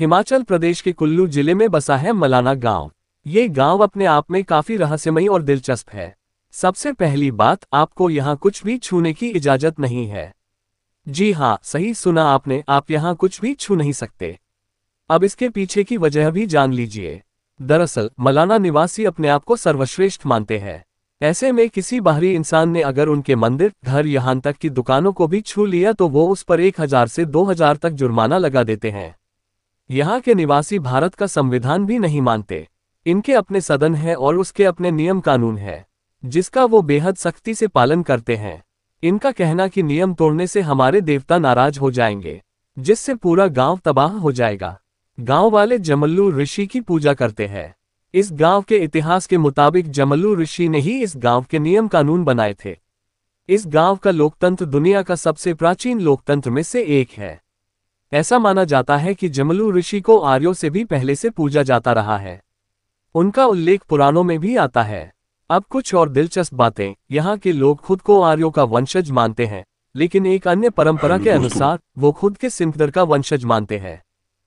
हिमाचल प्रदेश के कुल्लू जिले में बसा है मलाना गांव ये गांव अपने आप में काफी रहस्यमयी और दिलचस्प है सबसे पहली बात आपको यहाँ कुछ भी छूने की इजाजत नहीं है जी हाँ सही सुना आपने आप यहाँ कुछ भी छू नहीं सकते अब इसके पीछे की वजह भी जान लीजिए दरअसल मलाना निवासी अपने आप को सर्वश्रेष्ठ मानते हैं ऐसे में किसी बाहरी इंसान ने अगर उनके मंदिर घर यहाँ तक की दुकानों को भी छू लिया तो वो उस पर एक हजार से दो हजार तक जुर्माना लगा देते हैं यहाँ के निवासी भारत का संविधान भी नहीं मानते इनके अपने सदन है और उसके अपने नियम कानून है जिसका वो बेहद सख्ती से पालन करते हैं इनका कहना कि नियम तोड़ने से हमारे देवता नाराज हो जाएंगे जिससे पूरा गांव तबाह हो जाएगा गांव वाले जमल्लू ऋषि की पूजा करते हैं इस गांव के इतिहास के मुताबिक जमल्लू ऋषि ने ही इस गांव के नियम कानून बनाए थे इस गांव का लोकतंत्र दुनिया का सबसे प्राचीन लोकतंत्र में से एक है ऐसा माना जाता है कि जमलू ऋषि को आर्यों से भी पहले से पूजा जाता रहा है उनका उल्लेख पुराणों में भी आता है अब कुछ और दिलचस्प बातें यहाँ के लोग खुद को आर्यों का वंशज मानते हैं लेकिन एक अन्य परंपरा के अनुसार वो खुद के सिंहदर का वंशज मानते हैं